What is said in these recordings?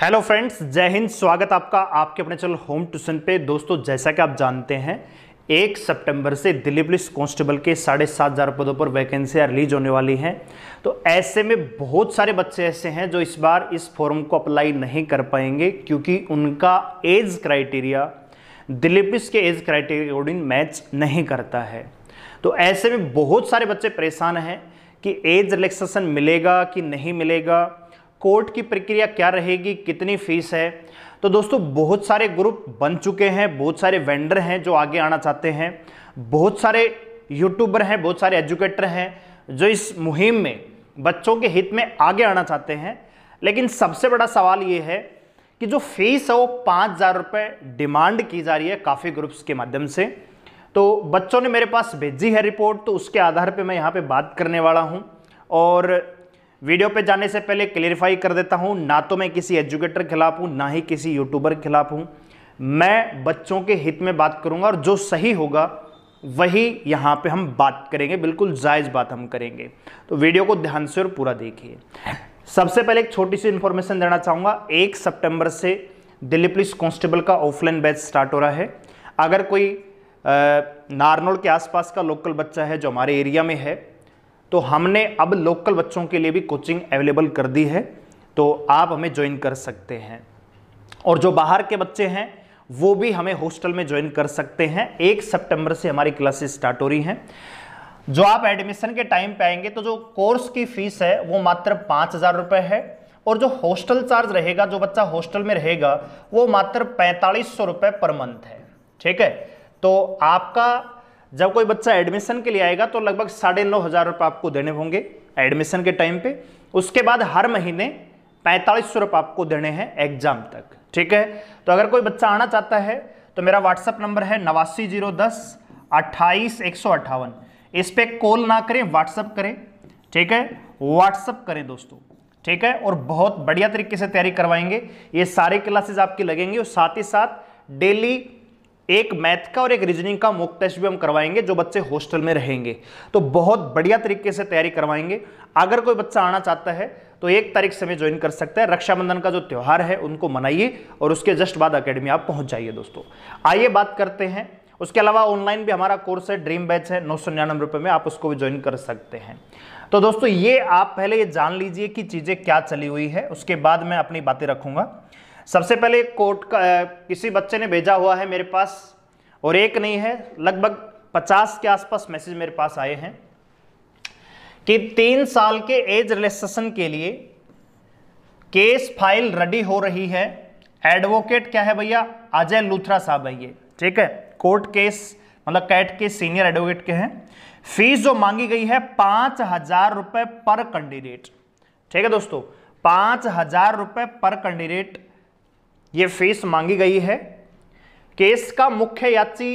hello friends जय हिंद स्वागत आपका आपके अपने चैनल होम ट्यूशन पे दोस्तों जैसा कि आप जानते हैं एक सितंबर से दिल्ली पुलिस कांस्टेबल के साढ़े सात हज़ार पदों पर वैकेंसियाँ रिलीज होने वाली हैं तो ऐसे में बहुत सारे बच्चे ऐसे हैं जो इस बार इस फॉर्म को अप्लाई नहीं कर पाएंगे क्योंकि उनका एज क्राइटेरिया दिल्ली पुलिस के एज क्राइटेरिया अकॉर्डिंग मैच नहीं करता है तो ऐसे में बहुत सारे बच्चे परेशान हैं कि एज रिलैक्सेशन मिलेगा कि नहीं मिलेगा कोर्ट की प्रक्रिया क्या रहेगी कितनी फीस है तो दोस्तों बहुत सारे ग्रुप बन चुके हैं बहुत सारे वेंडर हैं जो आगे आना चाहते हैं बहुत सारे यूट्यूबर हैं बहुत सारे एजुकेटर हैं जो इस मुहिम में बच्चों के हित में आगे आना चाहते हैं लेकिन सबसे बड़ा सवाल ये है कि जो फीस है वो पाँच हज़ार रुपये डिमांड की जा रही है काफ़ी ग्रुप्स के माध्यम से तो बच्चों ने मेरे पास भेजी है रिपोर्ट तो उसके आधार पर मैं यहाँ पर बात करने वाला हूँ और वीडियो पे जाने से पहले क्लेरिफाई कर देता हूँ ना तो मैं किसी एजुकेटर के खिलाफ हूँ ना ही किसी यूट्यूबर के खिलाफ हूँ मैं बच्चों के हित में बात करूँगा और जो सही होगा वही यहाँ पे हम बात करेंगे बिल्कुल जायज़ बात हम करेंगे तो वीडियो को ध्यान से और पूरा देखिए सबसे पहले एक छोटी सी इन्फॉर्मेशन देना चाहूँगा एक सितंबर से दिल्ली पुलिस कॉन्स्टेबल का ऑफलाइन बैच स्टार्ट हो रहा है अगर कोई नारनोल के आसपास का लोकल बच्चा है जो हमारे एरिया में है तो हमने अब लोकल बच्चों के लिए भी कोचिंग अवेलेबल कर दी है तो आप हमें ज्वाइन कर सकते हैं और जो बाहर के बच्चे हैं वो भी हमें हॉस्टल में ज्वाइन कर सकते हैं एक सितंबर से हमारी क्लासेस स्टार्ट हो रही हैं जो आप एडमिशन के टाइम पे आएंगे तो जो कोर्स की फीस है वो मात्र पाँच हज़ार रुपये है और जो हॉस्टल चार्ज रहेगा जो बच्चा हॉस्टल में रहेगा वो मात्र पैंतालीस सौ रुपये पर मंथ है ठीक है तो आपका जब कोई बच्चा एडमिशन के लिए आएगा तो लगभग साढ़े नौ हज़ार रुपये आपको देने होंगे एडमिशन के टाइम पे उसके बाद हर महीने पैंतालीस सौ रुपये आपको देने हैं एग्जाम तक ठीक है तो अगर कोई बच्चा आना चाहता है तो मेरा व्हाट्सअप नंबर है नवासी जीरो दस अट्ठाईस एक सौ अट्ठावन इस पर कॉल ना करें व्हाट्सअप करें ठीक है व्हाट्सअप करें दोस्तों ठीक है और बहुत बढ़िया तरीके से तैयारी करवाएंगे ये सारे क्लासेज आपकी लगेंगे और साथ ही साथ डेली एक मैथ का और एक रीजनिंग का मॉक टेस्ट भी हम करवाएंगे जो बच्चे हॉस्टल में रहेंगे तो बहुत बढ़िया तरीके से तैयारी करवाएंगे अगर कोई बच्चा आना चाहता है तो एक तारीख से ज्वाइन कर सकता है रक्षाबंधन का जो त्यौहार है उनको मनाइए और उसके जस्ट बाद अकेडमी आप पहुंच जाइए दोस्तों आइए बात करते हैं उसके अलावा ऑनलाइन भी हमारा कोर्स है ड्रीम बैच है नौ सौ में आप उसको भी ज्वाइन कर सकते हैं तो दोस्तों ये आप पहले ये जान लीजिए कि चीज़ें क्या चली हुई है उसके बाद मैं अपनी बातें रखूँगा सबसे पहले कोर्ट का किसी बच्चे ने भेजा हुआ है मेरे पास और एक नहीं है लगभग पचास के आसपास मैसेज मेरे पास आए हैं कि तीन साल के एज रिलेक्सेशन के लिए केस फाइल रेडी हो रही है एडवोकेट क्या है भैया अजय लूथरा साहब है ये ठीक है कोर्ट केस मतलब कैट के सीनियर एडवोकेट के हैं फीस जो मांगी गई है पांच हजार रुपए पर कैंडिडेट ठीक है दोस्तों पांच हजार रुपए पर कैंडिडेट ये फीस मांगी गई है केस का मुख्य याची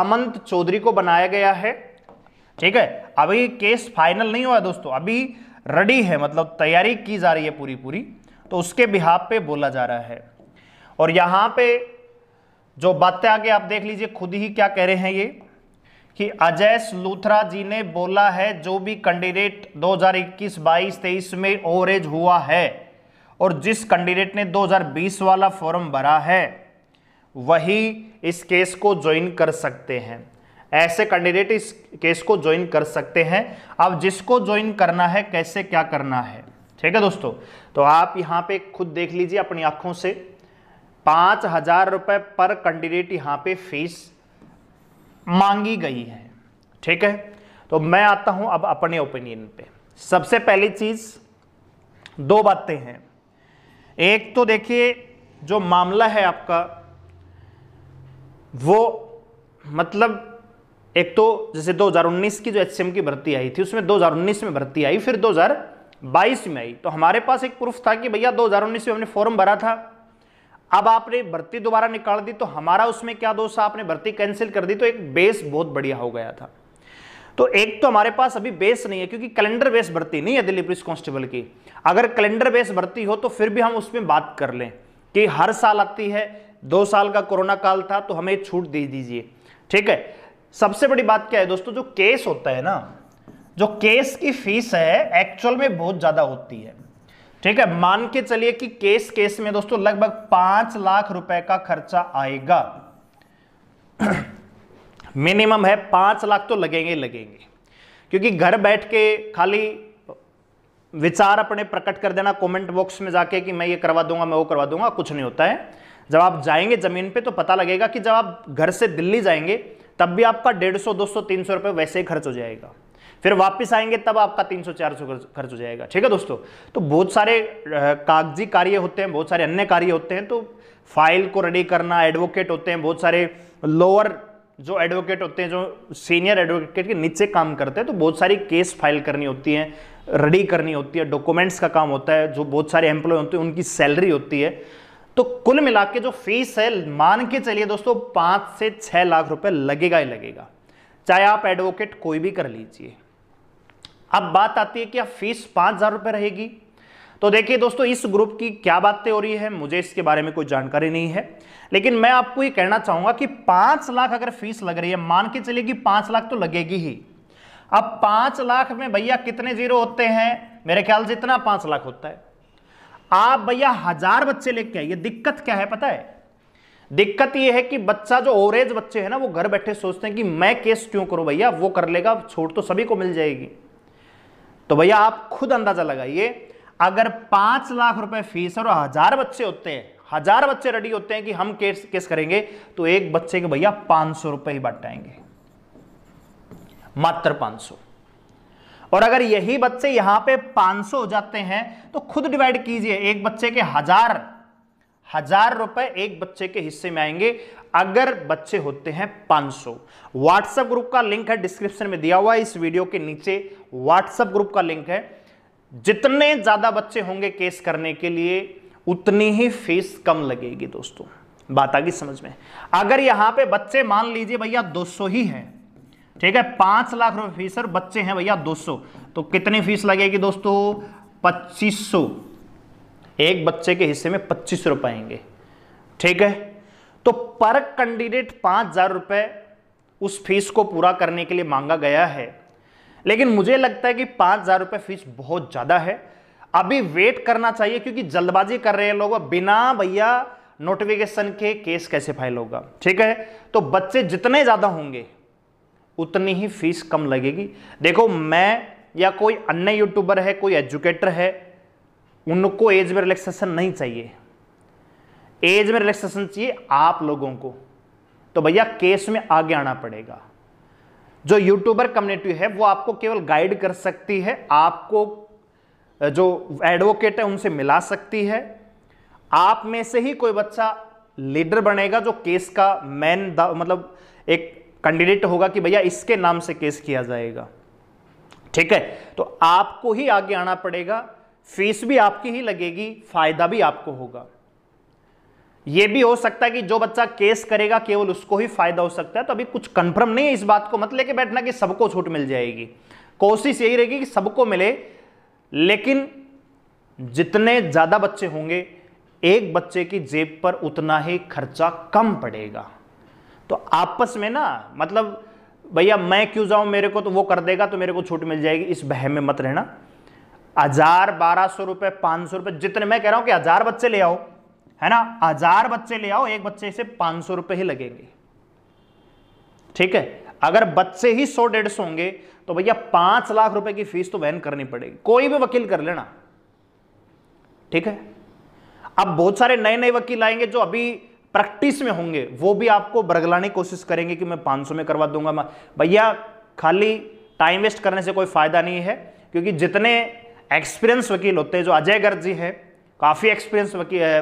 अमंत चौधरी को बनाया गया है ठीक है अभी केस फाइनल नहीं हुआ दोस्तों अभी रेडी है मतलब तैयारी की जा रही है पूरी पूरी तो उसके बिहाब पे बोला जा रहा है और यहां पे जो बातें आगे आप देख लीजिए खुद ही क्या कह रहे हैं ये कि अजय लूथरा जी ने बोला है जो भी कैंडिडेट 2021, 22, 23 में ओवरेज हुआ है और जिस कैंडिडेट ने 2020 वाला फॉर्म भरा है वही इस केस को ज्वाइन कर सकते हैं ऐसे कैंडिडेट इस केस को ज्वाइन कर सकते हैं अब जिसको ज्वाइन करना है कैसे क्या करना है ठीक है दोस्तों तो आप यहां पे खुद देख लीजिए अपनी आंखों से पांच हजार रुपए पर कैंडिडेट यहां पे फीस मांगी गई है ठीक है तो मैं आता हूं अब अपने ओपिनियन पे सबसे पहली चीज़ दो बातें हैं एक तो देखिए जो मामला है आपका वो मतलब एक तो जैसे 2019 की जो एच की भर्ती आई थी उसमें 2019 में भर्ती आई फिर 2022 में आई तो हमारे पास एक प्रूफ था कि भैया 2019 में हमने फॉर्म भरा था अब आपने भर्ती दोबारा निकाल दी तो हमारा उसमें क्या दोष था आपने भर्ती कैंसिल कर दी तो एक बेस बहुत बढ़िया हो गया था तो एक तो हमारे पास अभी बेस नहीं है क्योंकि कैलेंडर बेस भर्ती नहीं है दिल्ली पुलिस कांस्टेबल की अगर कैलेंडर बेस भर्ती हो तो फिर भी हम उसमें बात कर लें कि हर साल आती है दो साल का कोरोना काल था तो हमें छूट दे दीजिए ठीक है सबसे बड़ी बात क्या है दोस्तों जो केस होता है ना जो केस की फीस है एक्चुअल में बहुत ज़्यादा होती है ठीक है मान के चलिए कि केस केस में दोस्तों लगभग पांच लाख रुपए का खर्चा आएगा मिनिमम है पाँच लाख तो लगेंगे लगेंगे क्योंकि घर बैठ के खाली विचार अपने प्रकट कर देना कमेंट बॉक्स में जाके कि मैं ये करवा दूंगा मैं वो करवा दूंगा कुछ नहीं होता है जब आप जाएंगे ज़मीन पे तो पता लगेगा कि जब आप घर से दिल्ली जाएंगे तब भी आपका डेढ़ सौ दो सौ तीन सौ रुपये वैसे ही खर्च हो जाएगा फिर वापस आएंगे तब आपका तीन सौ चार सौ खर्च हो जाएगा ठीक है दोस्तों तो बहुत सारे कागजी कार्य होते हैं बहुत सारे अन्य कार्य होते हैं तो फाइल को रेडी करना एडवोकेट होते हैं बहुत सारे लोअर जो एडवोकेट होते हैं जो सीनियर एडवोकेट के नीचे काम करते हैं तो बहुत सारी केस फाइल करनी होती है रेडी करनी होती है डॉक्यूमेंट्स का काम होता है जो बहुत सारे एम्प्लॉय होते हैं उनकी सैलरी होती है तो कुल मिला के जो फीस है मान के चलिए दोस्तों पाँच से छः लाख रुपए लगेगा ही लगेगा चाहे आप एडवोकेट कोई भी कर लीजिए अब बात आती है कि आप फीस पाँच हज़ार रुपये रहेगी तो देखिए दोस्तों इस ग्रुप की क्या बातें हो रही है मुझे इसके बारे में कोई जानकारी नहीं है लेकिन मैं आपको ये कहना चाहूंगा कि पांच लाख अगर फीस लग रही है मान के चलिए कि पांच लाख तो लगेगी ही अब पांच लाख में भैया कितने जीरो होते हैं मेरे ख्याल से इतना पांच लाख होता है आप भैया हजार बच्चे लेके आइए दिक्कत क्या है पता है दिक्कत यह है कि बच्चा जो ओवरेज बच्चे है ना वो घर बैठे सोचते हैं कि मैं केस क्यों करूं भैया वो कर लेगा छोट तो सभी को मिल जाएगी तो भैया आप खुद अंदाजा लगाइए अगर पांच लाख रुपए फीस और हजार बच्चे होते हैं हजार बच्चे रेडी होते हैं कि हम केस केस करेंगे तो एक बच्चे के भैया पांच सौ रुपए ही बटाएंगे मात्र पांच सौ और अगर यही बच्चे यहां पे सौ हो जाते हैं तो खुद डिवाइड कीजिए एक बच्चे के हजार हजार रुपए एक बच्चे के हिस्से में आएंगे अगर बच्चे होते हैं 500 व्हाट्सएप ग्रुप का लिंक है डिस्क्रिप्शन में दिया हुआ है इस वीडियो के नीचे व्हाट्सएप ग्रुप का लिंक है जितने ज़्यादा बच्चे होंगे केस करने के लिए उतनी ही फीस कम लगेगी दोस्तों बात आ गई समझ में अगर यहां पे बच्चे मान लीजिए भैया 200 ही हैं ठीक है पांच लाख रुपए फीस और बच्चे हैं भैया 200 तो कितनी फीस लगेगी दोस्तों 2500 एक बच्चे के हिस्से में पच्चीस रुपए आएंगे ठीक है तो पर कैंडिडेट पांच हजार रुपए उस फीस को पूरा करने के लिए मांगा गया है लेकिन मुझे लगता है कि पाँच हज़ार रुपये फीस बहुत ज़्यादा है अभी वेट करना चाहिए क्योंकि जल्दबाजी कर रहे हैं लोग बिना भैया नोटिफिकेशन के केस कैसे फाइल होगा ठीक है तो बच्चे जितने ज़्यादा होंगे उतनी ही फीस कम लगेगी देखो मैं या कोई अन्य यूट्यूबर है कोई एजुकेटर है उनको एज में रिलैक्सेशन नहीं चाहिए एज में रिलैक्सेशन चाहिए आप लोगों को तो भैया केस में आगे आना पड़ेगा जो यूट्यूबर कम्युनिटी है वो आपको केवल गाइड कर सकती है आपको जो एडवोकेट है उनसे मिला सकती है आप में से ही कोई बच्चा लीडर बनेगा जो केस का मैन मतलब एक कैंडिडेट होगा कि भैया इसके नाम से केस किया जाएगा ठीक है तो आपको ही आगे आना पड़ेगा फीस भी आपकी ही लगेगी फायदा भी आपको होगा ये भी हो सकता है कि जो बच्चा केस करेगा केवल उसको ही फायदा हो सकता है तो अभी कुछ कंफर्म नहीं है इस बात को मत लेके बैठना कि सबको छूट मिल जाएगी कोशिश यही रहेगी कि सबको मिले लेकिन जितने ज़्यादा बच्चे होंगे एक बच्चे की जेब पर उतना ही खर्चा कम पड़ेगा तो आपस में ना मतलब भैया मैं क्यों जाऊं मेरे को तो वो कर देगा तो मेरे को छूट मिल जाएगी इस बह में मत रहना हजार बारह सौ रुपए पांच सौ रुपए जितने मैं कह रहा हूं कि हजार बच्चे ले आओ है ना हजार बच्चे ले आओ एक बच्चे से पांच सौ रुपए ही लगेंगे ठीक है अगर बच्चे ही सौ डेढ़ सौ होंगे तो भैया पांच लाख रुपए की फीस तो वहन करनी पड़ेगी कोई भी वकील कर लेना ठीक है अब बहुत सारे नए नए वकील आएंगे जो अभी प्रैक्टिस में होंगे वो भी आपको बरगलाने की कोशिश करेंगे कि मैं पांच में करवा दूंगा भैया खाली टाइम वेस्ट करने से कोई फायदा नहीं है क्योंकि जितने एक्सपीरियंस वकील होते हैं जो अजय गर्जी जी हैं काफ़ी एक्सपीरियंस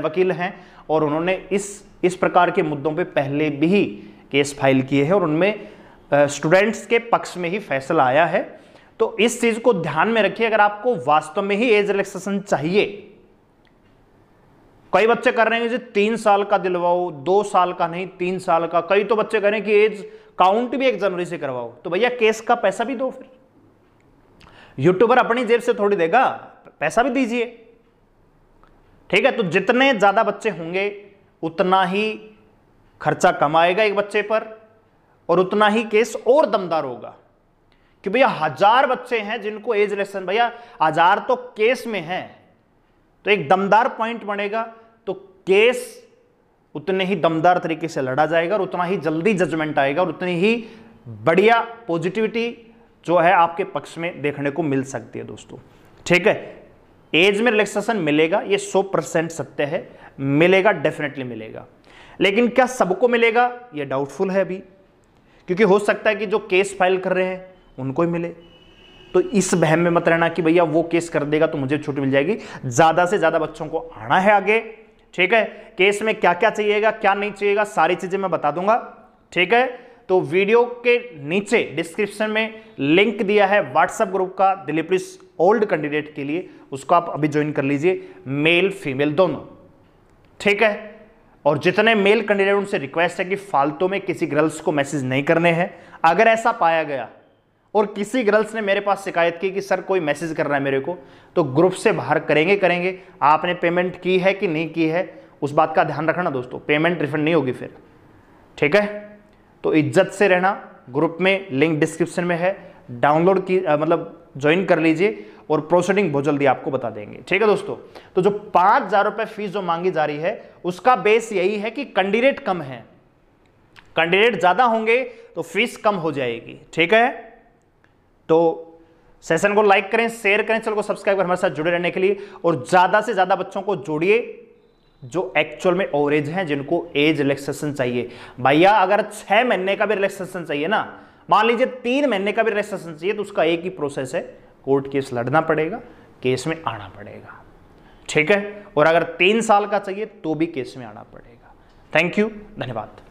वकील हैं और उन्होंने इस इस प्रकार के मुद्दों पे पहले भी केस फाइल किए हैं और उनमें स्टूडेंट्स के पक्ष में ही फैसला आया है तो इस चीज़ को ध्यान में रखिए अगर आपको वास्तव में ही एज रिलैक्सेशन चाहिए कई बच्चे कर रहे हैं जी तीन साल का दिलवाओ दो साल का नहीं तीन साल का कई तो बच्चे कह रहे हैं कि एज काउंट भी एक जनवरी से करवाओ तो भैया केस का पैसा भी दो फिर यूट्यूबर अपनी जेब से थोड़ी देगा पैसा भी दीजिए ठीक है तो जितने ज़्यादा बच्चे होंगे उतना ही खर्चा कम आएगा एक बच्चे पर और उतना ही केस और दमदार होगा कि भैया हजार बच्चे हैं जिनको एज लेसन भैया हजार तो केस में है तो एक दमदार पॉइंट बनेगा तो केस उतने ही दमदार तरीके से लड़ा जाएगा और उतना ही जल्दी जजमेंट आएगा और उतनी ही बढ़िया पॉजिटिविटी जो है आपके पक्ष में देखने को मिल सकती है दोस्तों ठीक है एज में रिलैक्सेशन मिलेगा ये 100 परसेंट सत्य है मिलेगा डेफिनेटली मिलेगा लेकिन क्या सबको मिलेगा ये डाउटफुल है अभी क्योंकि हो सकता है कि जो केस फाइल कर रहे हैं उनको ही मिले तो इस बहम में मत रहना कि भैया वो केस कर देगा तो मुझे छूट मिल जाएगी ज़्यादा से ज़्यादा बच्चों को आना है आगे ठीक है केस में क्या क्या चाहिएगा क्या नहीं चाहिएगा सारी चीज़ें मैं बता दूंगा ठीक है तो वीडियो के नीचे डिस्क्रिप्शन में लिंक दिया है व्हाट्सएप ग्रुप का दिल्ली पुलिस ओल्ड कैंडिडेट के लिए उसको आप अभी ज्वाइन कर लीजिए मेल फीमेल दोनों ठीक है और जितने मेल कैंडिडेट उनसे रिक्वेस्ट है कि फालतू में किसी गर्ल्स को मैसेज नहीं करने हैं अगर ऐसा पाया गया और किसी गर्ल्स ने मेरे पास शिकायत की कि सर कोई मैसेज कर रहा है मेरे को तो ग्रुप से बाहर करेंगे करेंगे आपने पेमेंट की है कि नहीं की है उस बात का ध्यान रखना दोस्तों पेमेंट रिफंड नहीं होगी फिर ठीक है तो इज्जत से रहना ग्रुप में लिंक डिस्क्रिप्शन में है डाउनलोड की आ, मतलब ज्वाइन कर लीजिए और प्रोसेडिंग बहुत जल्दी आपको बता देंगे ठीक है दोस्तों तो जो पांच हज़ार रुपए फीस जो मांगी जा रही है उसका बेस यही है कि कैंडिडेट कम है कैंडिडेट ज़्यादा होंगे तो फीस कम हो जाएगी ठीक है तो सेशन को लाइक करें शेयर करें चलो सब्सक्राइब कर हमारे साथ जुड़े रहने के लिए और ज़्यादा से ज़्यादा बच्चों को जोड़िए जो एक्चुअल में ओवरेज हैं जिनको एज रिलैक्सेशन चाहिए भैया अगर छह महीने का भी रिलैक्सेशन चाहिए ना मान लीजिए तीन महीने का भी रिलैक्सेशन चाहिए तो उसका एक ही प्रोसेस है कोर्ट केस लड़ना पड़ेगा केस में आना पड़ेगा ठीक है और अगर तीन साल का चाहिए तो भी केस में आना पड़ेगा थैंक यू धन्यवाद